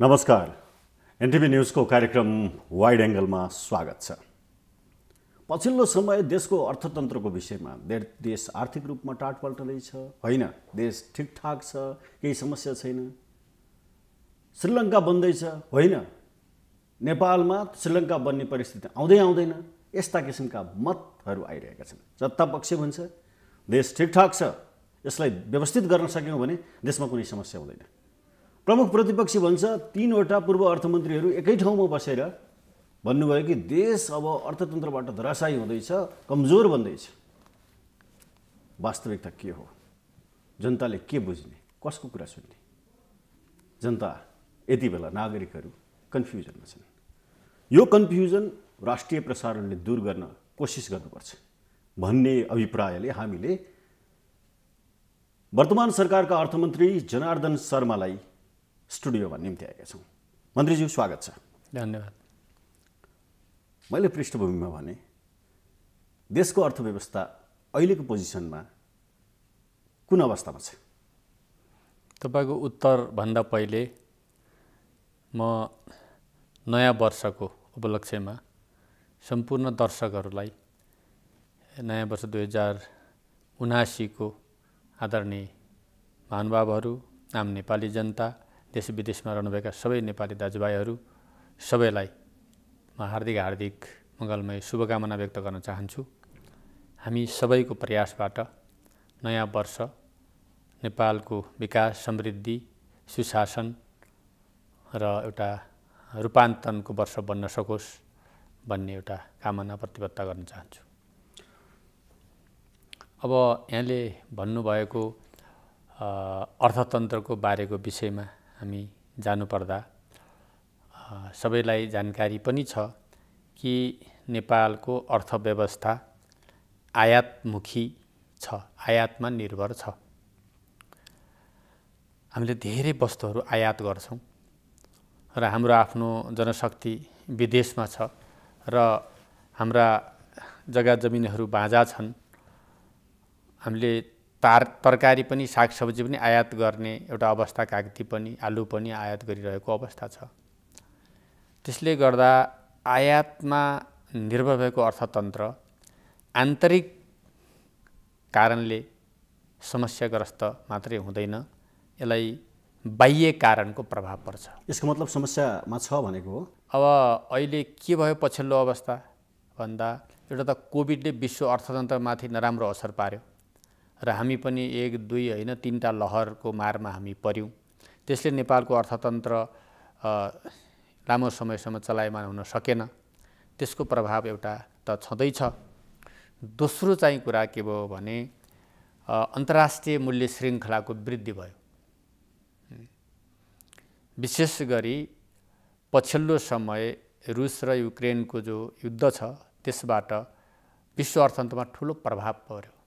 नमस्कार एनटिभी न्युजको कार्यक्रम वाइड एङ्गलमा स्वागत छ पछिल्लो समय देशको अर्थतन्त्रको विषयमा देश आर्थिक रूपमा टाटपल्टलै छ होइन देश ठिकठाक छ केही समस्या छैन श्रीलङ्का बन्दैछ होइन नेपालमा श्रीलङ्का बन्ने परिस्थिति आउँदै आउँदैन यस्ता किसिमका मतहरू आइरहेका छन् जत्तापक्ष भन्छ देश ठिकठाक छ यसलाई व्यवस्थित गर्न सक्यौँ भने देशमा कुनै समस्या हुँदैन प्रमुख प्रतिपक्षी भन्छ तिनवटा पूर्व अर्थमन्त्रीहरू एकै ठाउँमा बसेर भन्नुभयो कि देश अब अर्थतन्त्रबाट धराशायी हुँदैछ कमजोर भन्दैछ वास्तविकता के हो जनताले के बुझ्ने कसको कुरा सुन्ने जनता यति बेला नागरिकहरू कन्फ्युजनमा छन् यो कन्फ्युजन राष्ट्रिय प्रसारणले दूर गर्न कोसिस गर्नुपर्छ भन्ने अभिप्रायले हामीले वर्तमान सरकारका अर्थमन्त्री जनार्दन शर्मालाई स्टुडियो भन्ने आएका छौँ मन्त्रीज्यू स्वागत छ धन्यवाद मैले पृष्ठभूमिमा भने देशको अर्थव्यवस्था अहिलेको पोजिसनमा कुन अवस्थामा छ तपाईँको उत्तरभन्दा पहिले म नयाँ वर्षको उपलक्ष्यमा सम्पूर्ण दर्शकहरूलाई नयाँ वर्ष दुई हजार उनासीको आदरणीय महानुभावहरू आम नेपाली जनता देश विदेशमा रहनुभएका सबै नेपाली दाजुभाइहरू सबैलाई म हार्दिक हार्दिक मङ्गलमय शुभकामना व्यक्त गर्न चाहन्छु हामी सबैको प्रयासबाट नयाँ वर्ष नेपालको विकास समृद्धि सुशासन र एउटा रूपान्तरणको वर्ष बन्न सकोस् भन्ने एउटा कामना प्रतिबद्ध गर्न चाहन्छु अब यहाँले भन्नुभएको अर्थतन्त्रको बारेको विषयमा हामी जानुपर्दा सबैलाई जानकारी पनि छ कि नेपालको अर्थव्यवस्था आयातमुखी छ आयातमा निर्भर छ हामीले धेरै वस्तुहरू आयात गर्छौँ र हाम्रो आफ्नो जनशक्ति विदेशमा छ र हाम्रा जग्गा जमिनहरू बाँझा छन् हामीले तार तरकारी पनि सागसब्जी पनि आयात गर्ने एउटा अवस्था कागती पनि आलु पनि आयात गरिरहेको अवस्था छ त्यसले गर्दा आयातमा निर्भर भएको अर्थतन्त्र आन्तरिक कारणले समस्याग्रस्त मात्रै हुँदैन यसलाई बाह्य कारणको प्रभाव पर्छ यसको मतलब समस्यामा छ भनेको हो अब अहिले के भयो पछिल्लो अवस्था भन्दा एउटा त कोभिडले विश्व अर्थतन्त्रमाथि नराम्रो असर पार्यो र हामी पनि एक दुई होइन तिनवटा लहरको मारमा हामी पर्यौँ त्यसले नेपालको अर्थतन्त्र लामो समयसम्म चलायमान हुन सकेन त्यसको प्रभाव एउटा त छँदैछ दोस्रो चाहिँ कुरा के भयो भने अन्तर्राष्ट्रिय मूल्य श्रृङ्खलाको वृद्धि भयो विशेष गरी पछिल्लो समय रुस र युक्रेनको जो युद्ध छ त्यसबाट विश्व अर्थतन्त्रमा ठुलो प्रभाव पर्यो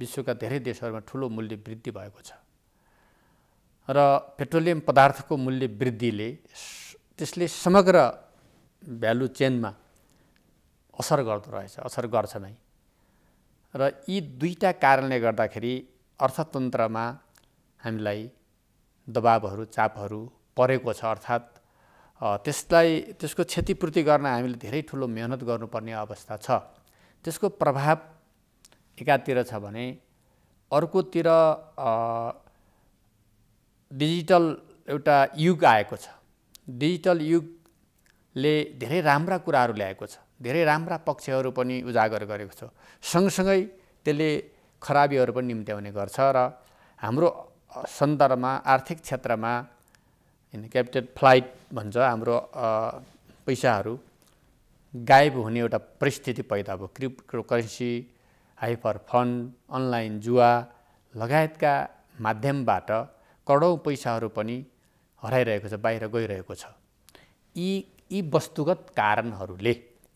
विश्वका धेरै देशहरूमा ठुलो मूल्य वृद्धि भएको छ र पेट्रोलियम पदार्थको मूल्य वृद्धिले त्यसले समग्र भ्यालु चेनमा असर गर्दो रहेछ असर गर्छ नै र यी दुईवटा कारणले गर्दाखेरि अर्थतन्त्रमा हामीलाई दबावहरू चापहरू परेको छ अर्थात् त्यसलाई त्यसको क्षतिपूर्ति गर्न हामीले धेरै ठुलो मेहनत गर्नुपर्ने अवस्था छ त्यसको प्रभाव एकातिर छ भने अर्कोतिर डिजिटल एउटा युग आएको छ डिजिटल युगले धेरै राम्रा कुराहरू ल्याएको छ धेरै राम्रा पक्षहरू पनि उजागर गरेको छ सँगसँगै त्यसले खराबीहरू पनि निम्त्याउने गर्छ र हाम्रो सन्दर्भमा आर्थिक क्षेत्रमा क्यापिटल फ्लाइट भन्छ हाम्रो पैसाहरू गायब हुने एउटा परिस्थिति पैदा भयो cryptocurrency hyper fund online जुवा लगायतका माध्यमबाट करोडौँ पैसाहरू पनि हराइरहेको छ बाहिर गइरहेको छ यी यी वस्तुगत कारणहरूले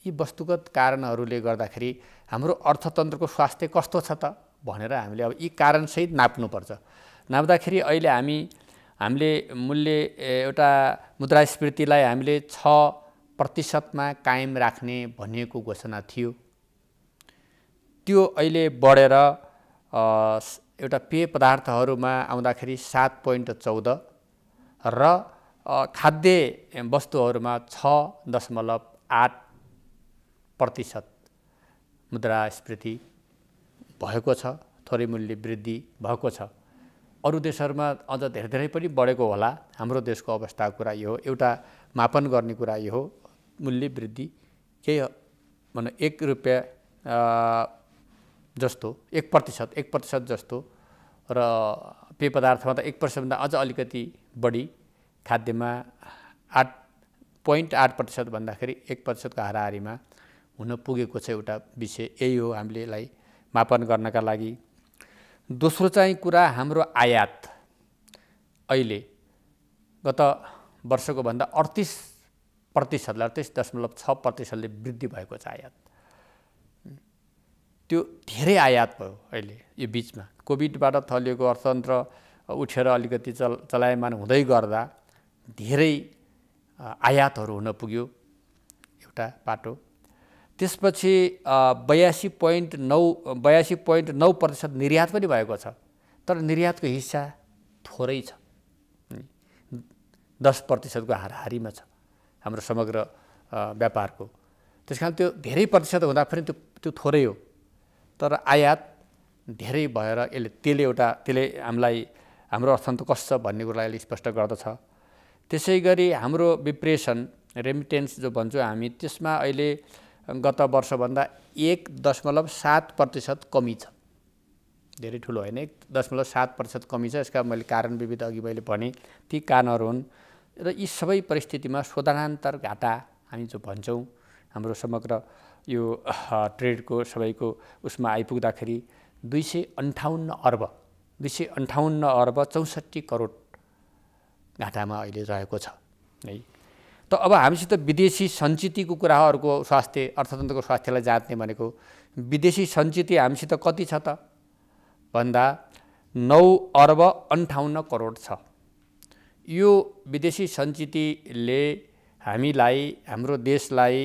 यी वस्तुगत कारणहरूले गर्दाखेरि हाम्रो अर्थतन्त्रको स्वास्थ्य कस्तो छ त भनेर हामीले अब यी कारणसहित नाप्नुपर्छ नाप्दाखेरि अहिले हामी हामीले मूल्य एउटा मुद्रास्फीतिलाई हामीले छ प्रतिशतमा कायम राख्ने भनिएको घोषणा थियो त्यो अहिले बढेर एउटा पेय पदार्थहरूमा आउँदाखेरि सात पोइन्ट चौध र खाद्य वस्तुहरूमा छ दशमलव आठ प्रतिशत मुद्रास्फीति भएको छ थोरै मूल्य वृद्धि भएको छ अरू देशहरूमा अझ धेरै धेरै पनि बढेको होला हाम्रो देशको अवस्था कुरा यो हो एउटा मापन गर्ने कुरा यो हो मूल्य वृद्धि केही भनौँ एक रुपियाँ जस्तो एक प्रतिशत एक प्रतिशत जस्तो र पेय पदार्थमा त एक प्रतिशतभन्दा अझ अलिकति बढी खाद्यमा आठ पोइन्ट आठ प्रतिशत भन्दाखेरि एक प्रतिशतको हाराहारीमा हुन पुगेको छ एउटा विषय यही हो हामीले यसलाई मापन गर्नका लागि दोस्रो चाहिँ कुरा हाम्रो आयात अहिले गत वर्षको भन्दा अडतिस प्रतिशतले अडतिस दशमलव छ प्रतिशतले वृद्धि भएको छ आयात त्यो धेरै आयात भयो अहिले यो बिचमा कोभिडबाट थलिएको अर्थतन्त्र उठेर अलिकति चल चलायमान हुँदै गर्दा धेरै आयातहरू हुन पुग्यो एउटा पाटो त्यसपछि बयासी पोइन्ट नौ बयासी पोइन्ट नौ प्रतिशत निर्यात पनि भएको छ तर निर्यातको हिस्सा थोरै छ दस प्रतिशतको हाराहारीमा छ हाम्रो समग्र व्यापारको त्यस कारण त्यो धेरै प्रतिशत हुँदा पनि त्यो त्यो थोरै हो तर आयात धेरै भएर यसले त्यसले एउटा त्यसले हामीलाई हाम्रो अर्थतन्त्र कस्तो भन्ने कुरालाई अहिले स्पष्ट गर्दछ त्यसै गरी हाम्रो विप्रेसन रेमिटेन्स जो भन्छौँ हामी त्यसमा अहिले गत वर्षभन्दा एक दशमलव सात प्रतिशत कमी छ धेरै ठुलो होइन एक दशमलव सात प्रतिशत कमी छ यसका मैले कारण विविध अघि मैले भने ती कारणहरू हुन् र यी सबै परिस्थितिमा शोधनान्तर घाटा हामी जो भन्छौँ हाम्रो समग्र यो ट्रेडको सबैको उसमा आइपुग्दाखेरि दुई सय अन्ठाउन्न अर्ब दुई सय अन्ठाउन्न अर्ब चौसठी करोड घाटामा अहिले रहेको छ है त अब हामीसित विदेशी सञ्चितको कुरा स्वास्थ्य अर्थतन्त्रको स्वास्थ्यलाई जाँच्ने भनेको विदेशी सञ्चित हामीसित कति छ त भन्दा नौ अर्ब अन्ठाउन्न करोड छ यो विदेशी सञ्चितले हामीलाई हाम्रो देशलाई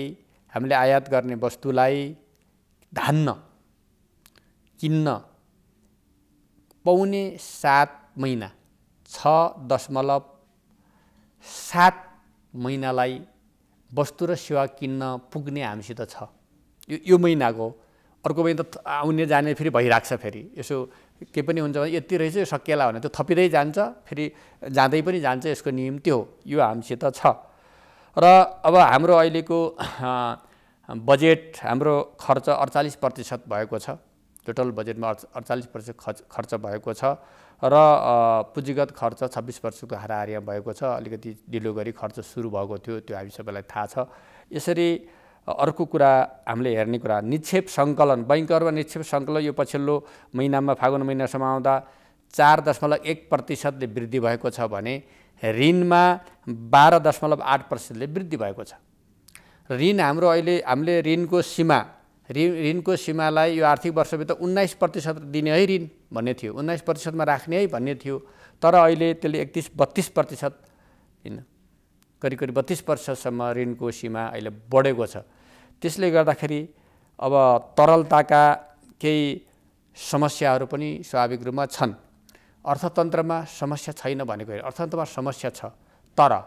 हामीले आयात गर्ने वस्तुलाई धान्न किन्न पाउने सात महिना छ दशमलव सात महिनालाई वस्तु र सेवा किन्न पुग्ने हामीसित छ यो यो महिनाको अर्को महिना त आउने जाने फेरि भइरहेको छ फेरि यसो के पनि हुन्छ भने यति रहेछ यो सकिएला भने त्यो थपिँदै जान्छ फेरि जाँदै पनि जान्छ यसको नियम त्यो यो हामीसित छ र अब हाम्रो अहिलेको बजेट हाम्रो खर्च अडचालिस प्रतिशत भएको छ टोटल बजेटमा अडचालिस प्रतिशत खर्च खर्च भएको छ र पुँजीगत खर्च छब्बिस प्रतिशतको हाराहारीमा भएको छ अलिकति ढिलो गरी खर्च सुरु भएको थियो त्यो हामी सबैलाई थाहा छ यसरी अर्को कुरा हामीले हेर्ने कुरा निक्षेप सङ्कलन बैङ्कहरूमा निक्षेप सङ्कलन यो पछिल्लो महिनामा फागुन महिनासम्म आउँदा चार दशमलव एक प्रतिशतले वृद्धि भएको छ भने ऋणमा बाह्र दशमलव आठ पर्सेन्टले वृद्धि भएको छ ऋण हाम्रो अहिले हामीले ऋणको सीमा ऋण ऋणको सीमालाई यो आर्थिक वर्षभित्र उन्नाइस प्रतिशत दिने है ऋण भन्ने थियो उन्नाइस प्रतिशतमा राख्ने है भन्ने थियो तर अहिले त्यसले एकतिस बत्तिस प्रतिशत होइन करिब करिब बत्तिस प्रतिशतसम्म ऋणको सीमा अहिले बढेको छ त्यसले गर्दाखेरि अब तरलताका केही समस्याहरू पनि स्वाभाविक रूपमा छन् अर्थतन्त्रमा समस्या छैन भनेको होइन अर्थतन्त्रमा समस्या छ तर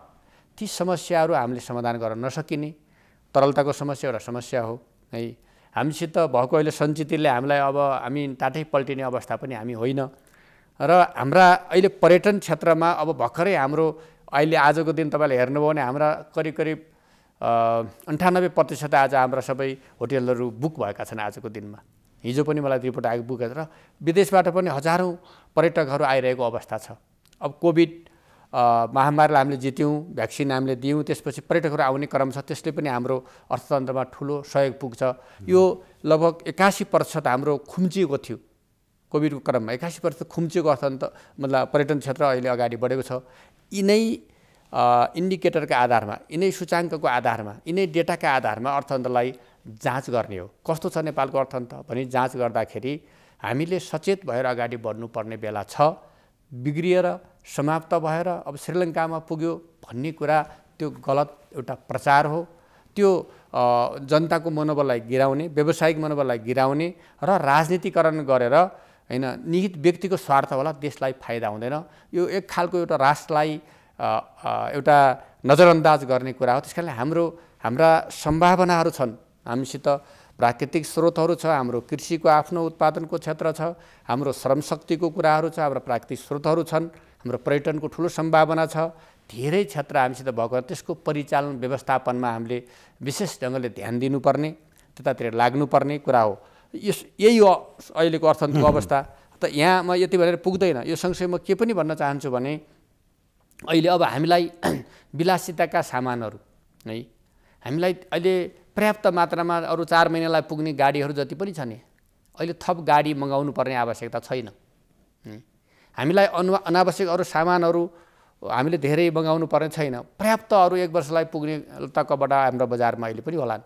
ती समस्याहरू हामीले समाधान गर्न नसकिने तरलताको समस्या एउटा समस्या हो है हामीसित भएको अहिले सञ्चितले हामीलाई अब हामी टाटै पल्टिने अवस्था पनि हामी होइन र हाम्रा अहिले पर्यटन क्षेत्रमा अब भर्खरै हाम्रो अहिले आजको दिन तपाईँले हेर्नुभयो भने हाम्रा करिब करिब अन्ठानब्बे प्रतिशत आज हाम्रा सबै होटेलहरू बुक भएका छन् आजको दिनमा हिजो पनि मलाई रिपोर्ट आइपुगेको छ र विदेशबाट पनि हजारौँ पर्यटकहरू आइरहेको अवस्था छ अब कोभिड महामारीलाई हामीले जित्यौँ भ्याक्सिन हामीले दियौँ त्यसपछि पर्यटकहरू आउने क्रम छ त्यसले पनि हाम्रो अर्थतन्त्रमा ठुलो सहयोग पुग्छ यो लगभग एकासी प्रतिशत हाम्रो खुम्चिएको थियो कोभिडको क्रममा एकासी प्रतिशत खुम्चिएको अर्थतन्त्र मतलब पर्यटन क्षेत्र अहिले अगाडि बढेको छ यिनै इन्डिकेटरका आधारमा यिनै सूचाङ्कको आधारमा यिनै डेटाका आधारमा अर्थतन्त्रलाई जाँच गर्ने हो कस्तो छ नेपालको अर्थतन्त्र भने जाँच गर्दाखेरि हामीले सचेत भएर अगाडि बढ्नुपर्ने बेला छ बिग्रिएर समाप्त भएर अब श्रीलङ्कामा पुग्यो भन्ने कुरा त्यो गलत एउटा प्रचार हो त्यो जनताको मनोबललाई गिराउने व्यावसायिक मनोबललाई गिराउने र राजनीतिकरण गरेर होइन निहित व्यक्तिको स्वार्थ होला देशलाई फाइदा हुँदैन यो एक खालको एउटा राष्ट्रलाई एउटा नजरअन्दाज गर्ने कुरा हो त्यस कारणले हाम्रो हाम्रा सम्भावनाहरू छन् हामीसित प्राकृतिक स्रोतहरू छ हाम्रो कृषिको आफ्नो उत्पादनको क्षेत्र छ हाम्रो श्रमशक्तिको कुराहरू छ हाम्रो प्राकृतिक स्रोतहरू छन् हाम्रो पर्यटनको ठुलो सम्भावना छ धेरै क्षेत्र हामीसित भएको त्यसको परिचालन व्यवस्थापनमा हामीले विशेष ढङ्गले ध्यान दिनुपर्ने त्यतातिर लाग्नुपर्ने कुरा हो यस यही हो अहिलेको अर्थतन्त्रको अवस्था त यहाँ म यति भनेर पुग्दैन यो सँगसँगै म के पनि भन्न चाहन्छु भने अहिले अब हामीलाई विलासिताका सामानहरू है हामीलाई अहिले पर्याप्त मात्रामा अरू चार महिनालाई पुग्ने गाडीहरू जति पनि छ नि अहिले थप गाडी मगाउनु पर्ने आवश्यकता छैन हामीलाई अनु अनावश्यक अरू सामानहरू हामीले धेरै मगाउनु पर्ने छैन पर्याप्त अरू एक वर्षलाई पुग्ने तकबाट हाम्रो बजारमा अहिले पनि होलान्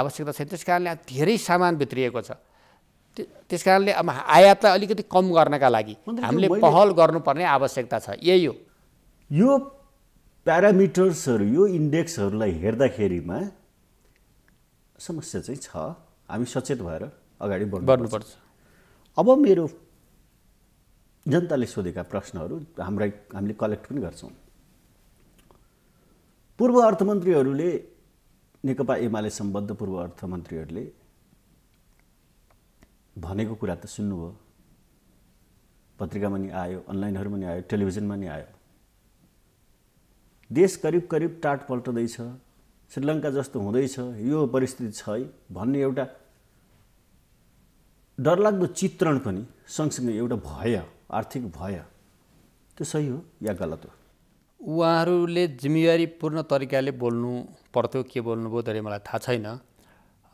आवश्यकता छैन त्यस कारणले धेरै सामान भित्रिएको छ त्यस कारणले अब आयातलाई अलिकति कम गर्नका लागि हामीले पहल गर्नुपर्ने आवश्यकता छ यही हो यो प्यारामिटर्सहरू यो इन्डेक्सहरूलाई हेर्दाखेरिमा समस्या चाहिँ छ हामी सचेत भएर अगाडि बढ्नु बढ्नुपर्छ अब मेरो जनताले सोधेका प्रश्नहरू हाम्रै हामीले कलेक्ट पनि गर्छौँ पूर्व अर्थमन्त्रीहरूले नेकपा एमाले सम्बद्ध पूर्व अर्थमन्त्रीहरूले भनेको कुरा त सुन्नुभयो पत्रिकामा नि आयो अनलाइनहरूमा नि आयो टेलिभिजनमा नि आयो देश करिब करिब टाट पल्टदैछ श्रीलङ्का जस्तो हुँदैछ यो परिस्थिति छ है भन्ने एउटा डरलाग्दो चित्रण पनि सँगसँगै एउटा भय आर्थिक भय त्यो सही हो या गलत हो उहाँहरूले जिम्मेवारी पूर्ण तरिकाले बोल्नु पर्थ्यो के बोल्नुभयो धेरै मलाई थाहा छैन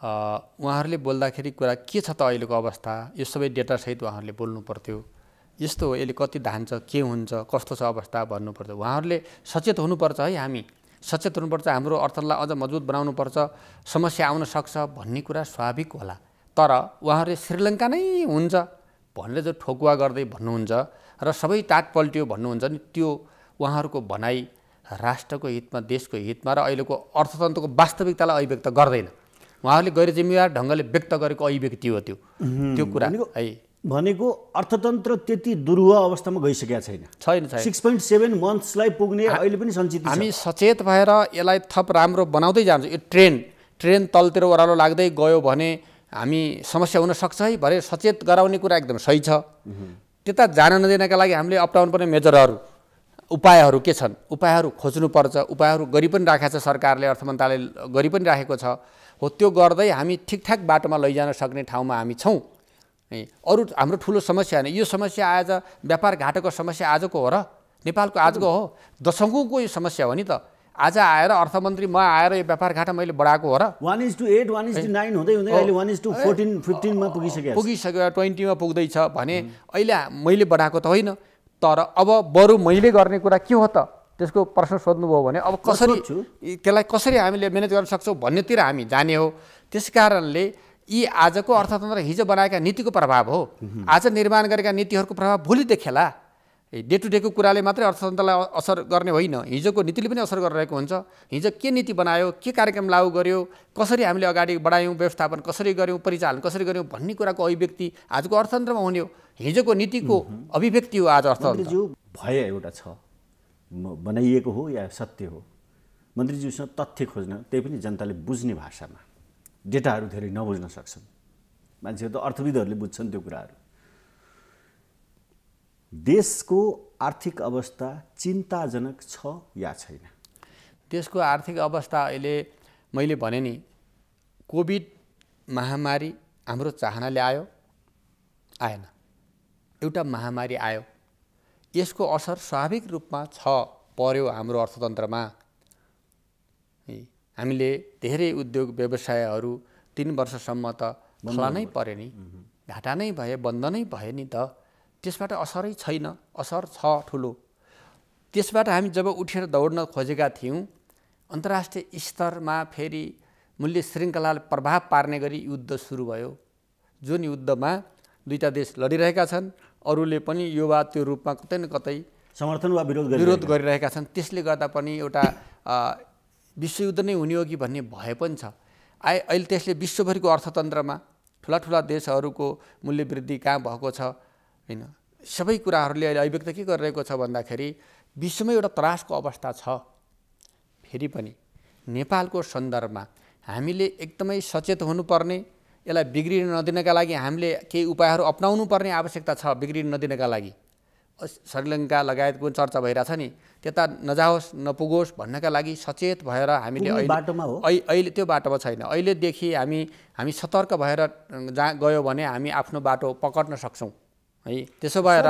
उहाँहरूले बोल्दाखेरि कुरा के छ त अहिलेको अवस्था यो सबै डेटासहित उहाँहरूले बोल्नु पर्थ्यो यस्तो हो यसले कति धान्छ के हुन्छ कस्तो छ अवस्था भन्नुपर्छ उहाँहरूले सचेत हुनुपर्छ है हामी सचेत हुनुपर्छ हाम्रो अर्थलाई अझ मजबुत बनाउनुपर्छ समस्या आउन सक्छ भन्ने कुरा स्वाभाविक होला तर उहाँहरूले श्रीलङ्का नै हुन्छ भनेर जो ठोकुवा गर्दै भन्नुहुन्छ र सबै टाट पल्ट्यो भन्नुहुन्छ नि त्यो उहाँहरूको भनाइ राष्ट्रको हितमा देशको हितमा र अहिलेको अर्थतन्त्रको वास्तविकतालाई अभिव्यक्त गर्दैन उहाँहरूले गैर जिम्मेवार ढङ्गले व्यक्त गरेको अभिव्यक्ति हो त्यो त्यो कुरा है भनेको अर्थतन्त्र त्यति दुरुह अवस्थामा गइसकेका छैन छैन सिक्स पोइन्ट सेभेन मन्थ्सलाई पुग्ने अहिले पनि सञ्चित हामी सचेत भएर यसलाई थप राम्रो बनाउँदै जान्छौँ यो ट्रेन ट्रेन तलतिर ओह्रालो लाग्दै गयो भने हामी समस्या हुनसक्छ है भरे सचेत गराउने कुरा एकदम सही छ त्यता जान नदिनका लागि हामीले अप्नाउनु पर्ने मेजरहरू उपायहरू के छन् उपायहरू खोज्नुपर्छ उपायहरू गरि पनि राखेको छ सरकारले अर्थ मन्त्रालयले गरि पनि राखेको छ हो त्यो गर्दै हामी ठिकठाक बाटोमा लैजान सक्ने ठाउँमा हामी छौँ है अरू हाम्रो ठुलो समस्या होइन यो समस्या आज व्यापार घाटाको समस्या आजको हो र नेपालको आजको हो दशकौँको यो समस्या हो नि त आज आएर अर्थमन्त्री म आएर यो व्यापार घाटा मैले बढाएको हो र one is to eight one is to nine हुँदै हुँदै अहिले वान इज टू फोर्टिन फिफ्टिनमा पुगिसक्यो पुगिसक्यो ट्वेन्टीमा पुग्दैछ भने अहिले मैले बढाएको त होइन तर अब बरु मैले गर्ने कुरा के हो त त्यसको प्रश्न सोध्नुभयो भने अब कसरी त्यसलाई कसरी हामीले म्यानेज गर्न सक्छौँ भन्नेतिर हामी जाने हो त्यस कारणले यी आजको अर्थतन्त्र हिजो बनाएका नीतिको प्रभाव हो आज निर्माण गरेका नीतिहरूको प्रभाव भोलि देखेला डे टु डेको कुराले मात्रै अर्थतन्त्रलाई असर गर्ने होइन हिजोको नीतिले पनि असर गरिरहेको हुन्छ हिजो के नीति बनायो के कार्यक्रम लागू गर्यो कसरी हामीले अगाडि बढायौँ व्यवस्थापन कसरी गऱ्यौँ परिचालन कसरी गऱ्यौँ भन्ने कुराको अभिव्यक्ति आजको अर्थतन्त्रमा हुने हो हिजोको नीतिको अभिव्यक्ति हो आज अर्थतन्त्र भय एउटा छ बनाइएको हो या सत्य हो मन्त्रीज्यूसँग तथ्य खोज्न त्यही पनि जनताले बुझ्ने भाषामा डेटाहरू धेरै नबुझ्न सक्छन् मान्छेहरू त अर्थविदहरूले बुझ्छन् त्यो कुराहरू देशको आर्थिक अवस्था चिन्ताजनक छ या छैन देशको आर्थिक अवस्था अहिले मैले भने नि कोभिड महामारी हाम्रो चाहनाले आयो आएन एउटा महामारी आयो यसको असर स्वाभाविक रूपमा छ पर्यो हाम्रो अर्थतन्त्रमा हामीले धेरै उद्योग व्यवसायहरू तिन वर्षसम्म त चलानै नै पऱ्यो नि घाटा नै भए बन्द नै भए नि त त्यसबाट असरै छैन असर छ ठुलो त्यसबाट हामी जब उठेर दौड्न खोजेका थियौँ अन्तर्राष्ट्रिय स्तरमा फेरि मूल्य श्रृङ्खलाले प्रभाव पार्ने गरी युद्ध सुरु भयो जुन युद्धमा दुईवटा देश लडिरहेका छन् अरूले पनि यो वा त्यो रूपमा कतै न कतै समर्थन वा विरोध विरोध गरिरहेका छन् त्यसले गर्दा पनि एउटा विश्वयुद्ध नै हुने हो कि भन्ने भए पनि छ आए अहिले त्यसले विश्वभरिको अर्थतन्त्रमा ठुला ठुला देशहरूको मूल्यवृद्धि कहाँ भएको छ होइन सबै कुराहरूले अहिले अभिव्यक्त के गरिरहेको छ भन्दाखेरि विश्वमै एउटा त्रासको अवस्था छ फेरि पनि नेपालको सन्दर्भमा हामीले एकदमै सचेत हुनुपर्ने यसलाई बिग्रिन नदिनका लागि हामीले केही उपायहरू अप्नाउनु पर्ने आवश्यकता छ बिग्रिन नदिनका लागि श्रीलङ्का लगायतको चर्चा भइरहेछ नि त्यता नजाओस् नपुगोस् भन्नका लागि सचेत भएर हामीले अहिले अहिले त्यो बाटोमा छैन अहिलेदेखि हामी हामी सतर्क भएर जहाँ गयो भने हामी आफ्नो बाटो पकड्न सक्छौँ है त्यसो भएर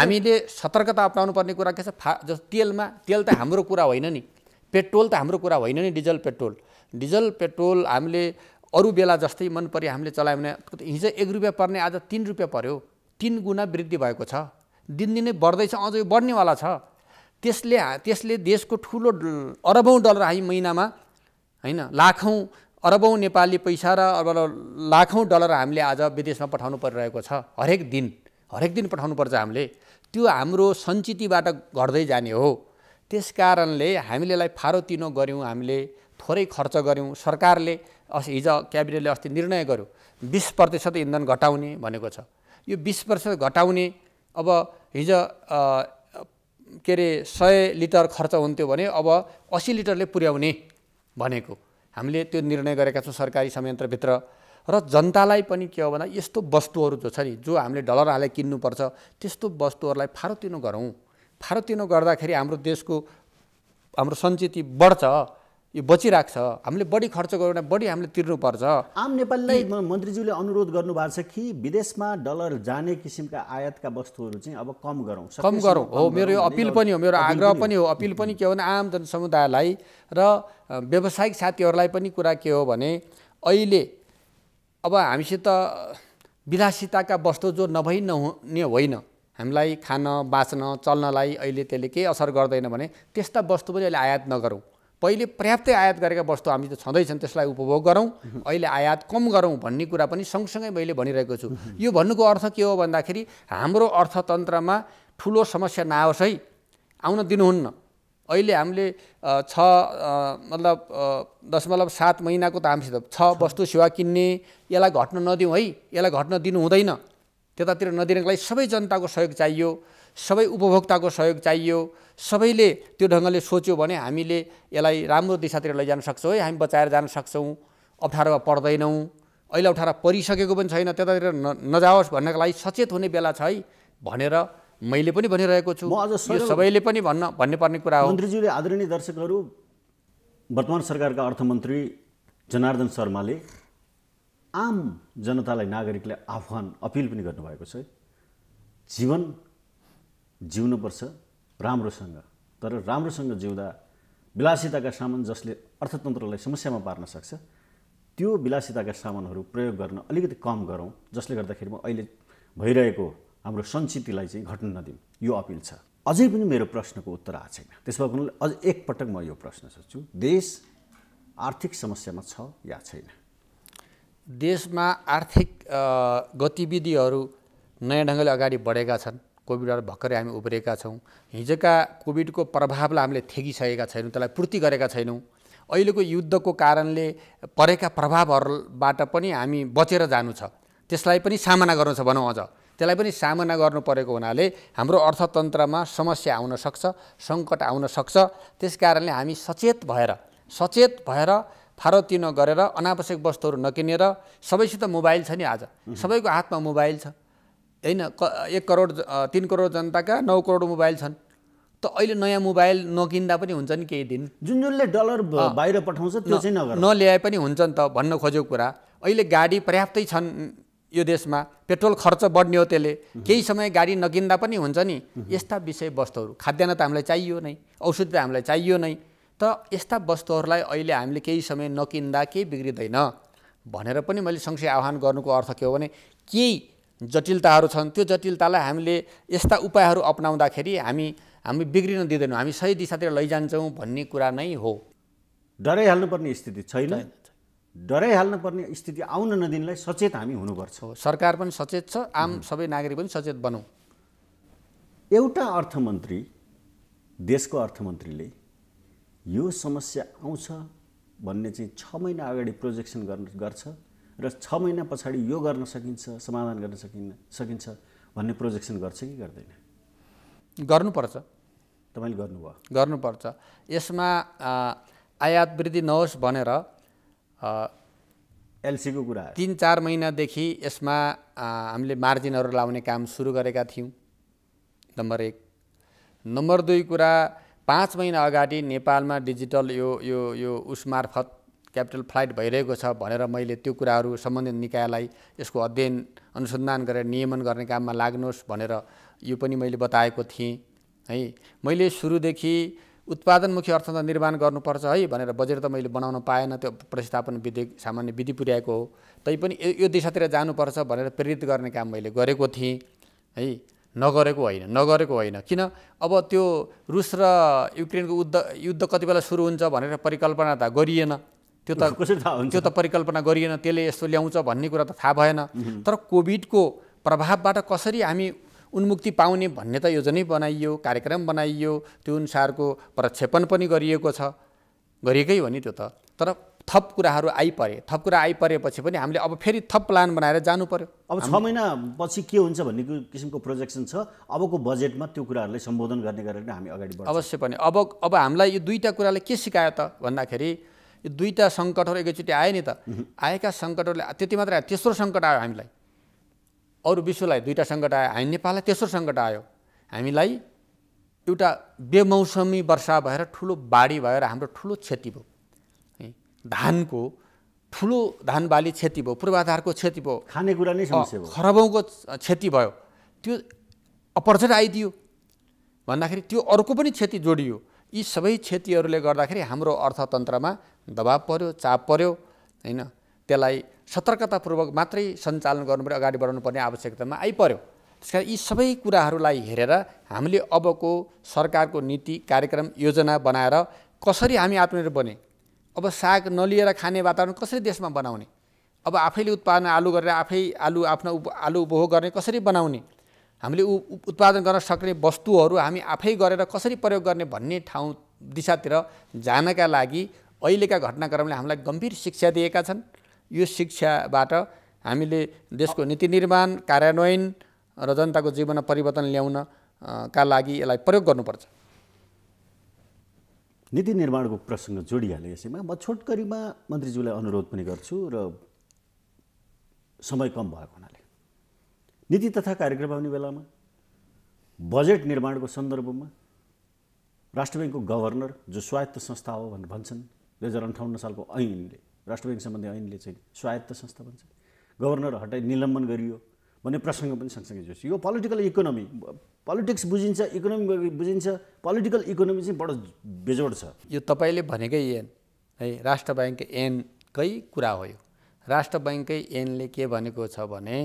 हामीले सतर्कता अप्नाउनु पर्ने कुरा के छ फा जस तेलमा तेल त हाम्रो कुरा होइन नि पेट्रोल त हाम्रो कुरा होइन नि डिजल पेट्रोल डिजल पेट्रोल हामीले अरू बेला जस्तै मन पऱ्यो हामीले चलायौँ भने हिजो एक रुपियाँ पर्ने आज तिन रुपियाँ पऱ्यो तिन गुणा वृद्धि भएको छ दिनदिनै बढ्दैछ अझै बढ्नेवाला छ त्यसले त्यसले देशको ठुलो अरबौँ डलर हामी महिनामा होइन लाखौँ अरबौँ नेपाली पैसा र अब लाखौँ डलर हामीले आज विदेशमा पठाउनु परिरहेको छ हरेक दिन हरेक दिन पठाउनु पर्छ हामीले त्यो हाम्रो सञ्चितबाट घट्दै जाने हो त्यस कारणले हामीले यसलाई फारोतिनो गऱ्यौँ हामीले थोरै खर्च गऱ्यौँ सरकारले अस् हिजो क्याबिनेटले अस्ति निर्णय गर्यो बिस प्रतिशत इन्धन घटाउने भनेको छ यो बिस प्रतिशत घटाउने अब हिज के अरे सय लिटर खर्च हुन्थ्यो भने अब असी लिटरले पुर्याउने भनेको हामीले त्यो निर्णय गरेका छौँ सरकारी संयन्त्रभित्र र जनतालाई पनि के हो भन्दा यस्तो वस्तुहरू जो छ नि जो हामीले डलर हाले किन्नुपर्छ त्यस्तो वस्तुहरूलाई फारोतिनो गरौँ फारोतिनो गर्दाखेरि हाम्रो देशको हाम्रो सञ्चित बढ्छ यो बचिरहेको छ हामीले बढी खर्च गऱ्यो भने बढी हामीले तिर्नुपर्छ आम नेपालीलाई मन्त्रीज्यूले अनुरोध गर्नुभएको छ कि विदेशमा डलर जाने किसिमका आयातका वस्तुहरू चाहिँ अब कम गरौँ कम गरौँ हो मेरो यो अपिल पनि हो मेरो आग्रह पनि हो अपिल पनि के हो भने आम जनसमुदायलाई र व्यावसायिक साथीहरूलाई पनि कुरा के हो भने अहिले अब हामीसित विलासिताका वस्तु जो नभई नहुने होइन हामीलाई खान बाँच्न चल्नलाई अहिले त्यसले केही असर गर्दैन भने त्यस्ता वस्तु पनि अहिले आयात नगरौँ पहिले पर्याप्तै आयात गरेका वस्तु हामी त छँदैछन् त्यसलाई उपभोग गरौँ अहिले आयात कम गरौँ भन्ने कुरा पनि सँगसँगै मैले भनिरहेको छु यो भन्नुको अर्थ के हो भन्दाखेरि हाम्रो अर्थतन्त्रमा ठुलो समस्या नआओस् है आउन दिनुहुन्न अहिले हामीले छ मतलब दशमलव सात महिनाको त हामीसित छ वस्तु सेवा किन्ने यसलाई घट्न नदिउँ है यसलाई घट्न दिनु हुँदैन त्यतातिर नदिनको लागि सबै जनताको सहयोग चाहियो सबै उपभोक्ताको सहयोग चाहियो सबैले त्यो ढङ्गले सोच्यो भने हामीले यसलाई राम्रो दिशातिर लैजान सक्छौँ है हामी बचाएर जान सक्छौँ अप्ठ्यारोमा पर्दैनौँ अहिले अप्ठ्यारो परिसकेको पनि छैन त्यतातिर न नजाओस् भन्नको लागि सचेत हुने बेला छ है भनेर मैले पनि भनिरहेको छु सबैले पनि भन्न भन्ने पर्ने कुरा हो मन्त्रीज्यूले आदरणीय दर्शकहरू वर्तमान सरकारका अर्थमन्त्री जनार्दन शर्माले आम जनतालाई नागरिकलाई आह्वान अपिल पनि गर्नुभएको छ जीवन जिउनुपर्छ राम्रोसँग तर राम्रोसँग जिउँदा विलासिताका सामान जसले अर्थतन्त्रलाई समस्यामा पार्न सक्छ त्यो विलासिताका सामानहरू प्रयोग गर्न अलिकति कम गरौँ जसले गर्दाखेरि म अहिले भइरहेको हाम्रो सञ्चितलाई चाहिँ घट्न नदिउँ यो अपिल छ अझै पनि मेरो प्रश्नको उत्तर आएको छैन भएको हुनाले अझ एकपटक म यो प्रश्न सोध्छु देश आर्थिक समस्यामा छ या छैन देशमा आर्थिक गतिविधिहरू नयाँ ढङ्गले अगाडि बढेका छन् कोभिडबाट भर्खरै हामी उब्रेका छौँ हिजोका कोभिडको प्रभावलाई हामीले थेगिसकेका छैनौँ त्यसलाई पूर्ति गरेका छैनौँ अहिलेको युद्धको कारणले परेका प्रभावहरूबाट पनि हामी बचेर जानु छ त्यसलाई पनि सामना गर्नु छ भनौँ अझ त्यसलाई पनि सामना गर्नु परेको हुनाले हाम्रो अर्थतन्त्रमा समस्या आउन सक्छ सङ्कट आउन सक्छ त्यस कारणले हामी सचेत भएर सचेत भएर फारोतिनो गरेर अनावश्यक वस्तुहरू नकिनेर सबैसित मोबाइल छ नि आज सबैको हातमा मोबाइल छ होइन क एक करोड तिन करोड जनताका नौ करोड मोबाइल छन् त अहिले नयाँ मोबाइल नकिन्दा पनि हुन्छ नि केही दिन जुन जुनले डलर बाहिर पठाउँछ त्यो चाहिँ नल्याए पनि हुन्छ नि त भन्न खोजेको कुरा अहिले गाडी पर्याप्तै छन् यो देशमा पेट्रोल खर्च बढ्ने हो त्यसले केही समय गाडी नकिन्दा पनि हुन्छ नि यस्ता विषयवस्तुहरू खाद्यान्न त हामीलाई चाहियो नै औषधि त हामीलाई चाहियो नै त यस्ता वस्तुहरूलाई अहिले हामीले केही समय नकिन्दा केही बिग्रिँदैन भनेर पनि मैले सँगसँगै आह्वान गर्नुको अर्थ के हो भने केही जटिलताहरू छन् त्यो जटिलतालाई हामीले यस्ता उपायहरू अप्नाउँदाखेरि हामी हामी बिग्रिन दिँदैनौँ हामी सही दिशातिर लैजान्छौँ भन्ने कुरा नै हो डराइहाल्नुपर्ने स्थिति छैन डराइहाल्नुपर्ने स्थिति आउन नदिनलाई सचेत हामी हुनुपर्छ सरकार पनि सचेत छ आम सबै नागरिक पनि सचेत बनौँ एउटा अर्थमन्त्री देशको अर्थमन्त्रीले यो समस्या आउँछ भन्ने चाहिँ छ महिना अगाडि प्रोजेक्सन गर्छ र छ महिना पछाडि यो गर्न सकिन्छ समाधान गर्न सकिन्न सकिन्छ भन्ने प्रोजेक्सन गर्छ कि गर्दैन गर्नुपर्छ तपाईँले गर्नुभयो गर्नुपर्छ यसमा आयात वृद्धि नहोस् भनेर एलसीको कुरा तिन चार महिनादेखि यसमा हामीले मार्जिनहरू लाउने काम सुरु गरेका थियौँ नम्बर एक नम्बर दुई कुरा पाँच महिना अगाडि नेपालमा डिजिटल यो यो यो उसमार्फत क्यापिटल फ्लाइट भइरहेको छ भनेर मैले त्यो कुराहरू सम्बन्धित निकायलाई यसको अध्ययन अनुसन्धान गरेर नियमन गर्ने काममा लाग्नुहोस् भनेर यो पनि मैले बताएको थिएँ है मैले सुरुदेखि उत्पादनमुखी अर्थतन्त्र निर्माण गर्नुपर्छ है भनेर बजेट त मैले बनाउन पाएन त्यो प्रतिस्थापन विधि सामान्य विधि पुर्याएको हो तैपनि यो दिशातिर जानुपर्छ भनेर प्रेरित गर्ने काम मैले गरेको थिएँ है नगरेको होइन नगरेको होइन किन अब त्यो रुस र युक्रेनको युद्ध युद्ध कति बेला सुरु हुन्छ भनेर परिकल्पना त गरिएन त्यो त कसरी थाहा हुन्छ त्यो त परिकल्पना गरिएन त्यसले यस्तो ल्याउँछ भन्ने कुरा त थाहा भएन तर कोभिडको प्रभावबाट कसरी हामी उन्मुक्ति पाउने भन्ने त योजनै बनाइयो कार्यक्रम बनाइयो त्यो अनुसारको प्रक्षेपण पनि गरिएको छ गरिएकै हो नि त्यो त तर थप कुराहरू आइपरे थप कुरा आइपरेपछि पनि हामीले अब फेरि थप प्लान बनाएर जानु पर्यो अब छ महिनापछि के हुन्छ भन्ने किसिमको प्रोजेक्सन छ अबको बजेटमा त्यो कुराहरूलाई सम्बोधन गर्ने गरेर हामी अगाडि बढ्छ अवश्य पनि अब अब हामीलाई यो दुईवटा कुराले के सिकायो त भन्दाखेरि यो दुईवटा सङ्कटहरू एकैचोटि आयो नि त आएका सङ्कटहरूले त्यति मात्र आयो तेस्रो सङ्कट आयो हामीलाई अरू विश्वलाई दुईवटा सङ्कट आयो हामी नेपाललाई तेस्रो सङ्कट आयो हामीलाई एउटा बेमौसमी वर्षा भएर ठुलो बाढी भएर हाम्रो ठुलो क्षति भयो है धानको ठुलो धान बाली क्षति भयो पूर्वाधारको क्षति भयो खानेकुरा नै समस्या भयो खरबौँको क्षति भयो त्यो अपर्चट आइदियो भन्दाखेरि त्यो अर्को पनि क्षति जोडियो यी सबै क्षतिहरूले गर्दाखेरि हाम्रो अर्थतन्त्रमा दबाब पर्यो चाप पर्यो होइन त्यसलाई सतर्कतापूर्वक मात्रै सञ्चालन गर्नुपर्ने अगाडि बढाउनु पर्ने आवश्यकतामा आइपऱ्यो त्यस कारण यी सबै कुराहरूलाई हेरेर हामीले अबको सरकारको नीति कार्यक्रम योजना बनाएर कसरी हामी आत्मनिर्भर बने अब साग नलिएर खाने वातावरण कसरी देशमा बनाउने अब आफैले उत्पादन आलु गरेर आफै आलु आफ्नो आलु उपभोग गर्ने कसरी बनाउने हामीले उत्पादन गर्न सक्ने वस्तुहरू हामी आफै गरेर कसरी प्रयोग गर्ने भन्ने ठाउँ दिशातिर जानका लागि अहिलेका घटनाक्रमले हामीलाई गम्भीर शिक्षा दिएका छन् यो शिक्षाबाट हामीले देशको नीति निर्माण कार्यान्वयन र जनताको जीवनमा परिवर्तन ल्याउनका लागि यसलाई प्रयोग गर्नुपर्छ नीति निर्माणको प्रसङ्ग जोडिहाले यसैमा म छोटकरीमा मन्त्रीज्यूलाई अनुरोध पनि गर्छु र समय कम भएको हुनाले नीति तथा कार्यक्रम आउने बेलामा बजेट निर्माणको सन्दर्भमा राष्ट्र ब्याङ्कको गभर्नर जो स्वायत्त संस्था हो भनेर भन्छन् दुई हजार अन्ठाउन्न सालको ऐनले राष्ट्र ब्याङ्क सम्बन्धी ऐनले चाहिँ स्वायत्त संस्था भन्छ गभर्नर हटाइ निलम्बन गरियो भन्ने प्रसङ्ग पनि सँगसँगै जोड्छ यो पोलिटिकल इकोनोमी पोलिटिक्स बुझिन्छ इकोनोमी बुझिन्छ पोलिटिकल इकोनोमी चाहिँ बडो बेजोड छ यो तपाईँले भनेकै एन है राष्ट्र ब्याङ्क एनकै कुरा हो यो राष्ट्र ब्याङ्ककै एनले के भनेको छ भने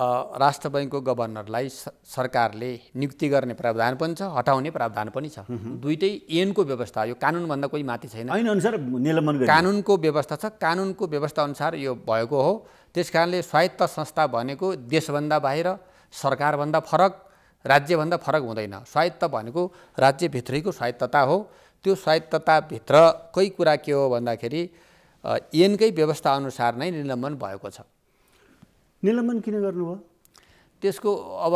राष्ट्र बैङ्कको गभर्नरलाई सरकारले नियुक्ति गर्ने प्रावधान पनि छ हटाउने प्रावधान पनि छ दुइटै एनको व्यवस्था यो कानुनभन्दा कोही माथि छैन निलम्बन कानुनको व्यवस्था छ कानुनको व्यवस्था अनुसार यो भएको हो त्यस कारणले स्वायत्त संस्था भनेको देशभन्दा बाहिर सरकारभन्दा फरक राज्यभन्दा फरक हुँदैन स्वायत्त भनेको राज्यभित्रैको स्वायत्तता हो त्यो स्वायत्तताभित्रकै कुरा के हो भन्दाखेरि ऐनकै व्यवस्थाअनुसार नै निलम्बन भएको छ निलम्बन किन गर्नुभयो त्यसको अब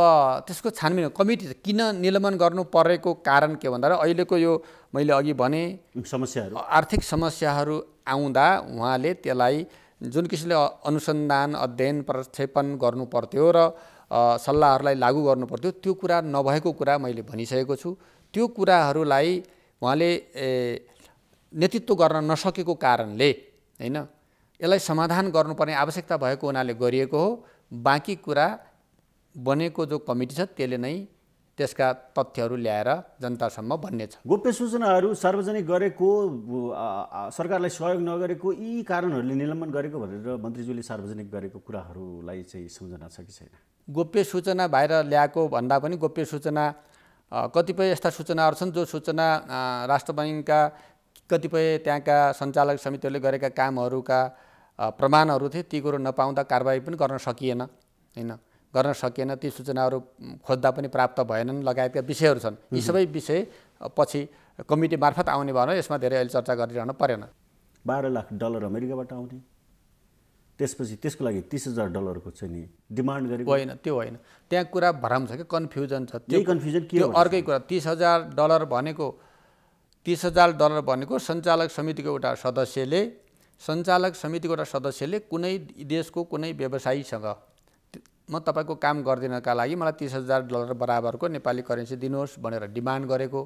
त्यसको छानबिन कमिटी किन निलम्बन गर्नु परेको कारण के भन्दा अहिलेको यो मैले अघि भने समस्याहरू आर्थिक समस्याहरू आउँदा उहाँले त्यसलाई जुन किसिमले अनुसन्धान अध्ययन प्रक्षेपण गर्नु पर्थ्यो र सल्लाहहरूलाई लागू गर्नु पर्थ्यो त्यो कुरा नभएको कुरा मैले भनिसकेको छु त्यो कुराहरूलाई उहाँले नेतृत्व गर्न नसकेको कारणले होइन यसलाई समाधान गर्नुपर्ने आवश्यकता भएको हुनाले गरिएको हो बाँकी कुरा बनेको जो कमिटी छ त्यसले नै त्यसका तथ्यहरू ल्याएर जनतासम्म भन्ने छ गोप्य सूचनाहरू सार्वजनिक गरेको सरकारलाई सहयोग नगरेको यी कारणहरूले निलम्बन गरेको भनेर मन्त्रीज्यूले सार्वजनिक गरेको कुराहरूलाई चाहिँ सम्झना छ कि छैन गोप्य सूचना बाहिर ल्याएको भन्दा पनि गोप्य सूचना कतिपय यस्ता सूचनाहरू छन् जो सूचना राष्ट्र बैङ्कका कतिपय त्यहाँका सञ्चालक समितिहरूले गरेका कामहरूका प्रमाणहरू थिए ती कुरो नपाउँदा कारवाही पनि गर्न सकिएन होइन गर्न सकिएन ती सूचनाहरू खोज्दा पनि प्राप्त भएनन् लगायतका विषयहरू छन् यी सबै विषय पछि कमिटी मार्फत आउने भएर यसमा धेरै अहिले चर्चा गरिरहनु परेन बाह्र लाख डलर अमेरिकाबाट आउने त्यसपछि त्यसको लागि तिस हजार डलरको चाहिँ नि डिमान्ड गरेको होइन त्यो होइन त्यहाँ कुरा भ्रम छ कि कन्फ्युजन छ त्यही कन्फ्युजन के अर्कै कुरा तिस हजार डलर भनेको तिस हजार डलर भनेको सञ्चालक समितिको एउटा सदस्यले सञ्चालक समितिको एउटा सदस्यले कुनै देशको कुनै व्यवसायीसँग म तपाईँको काम गरिदिनका लागि मलाई तिस हजार डलर बराबरको नेपाली करेन्सी दिनुहोस् भनेर डिमान्ड गरेको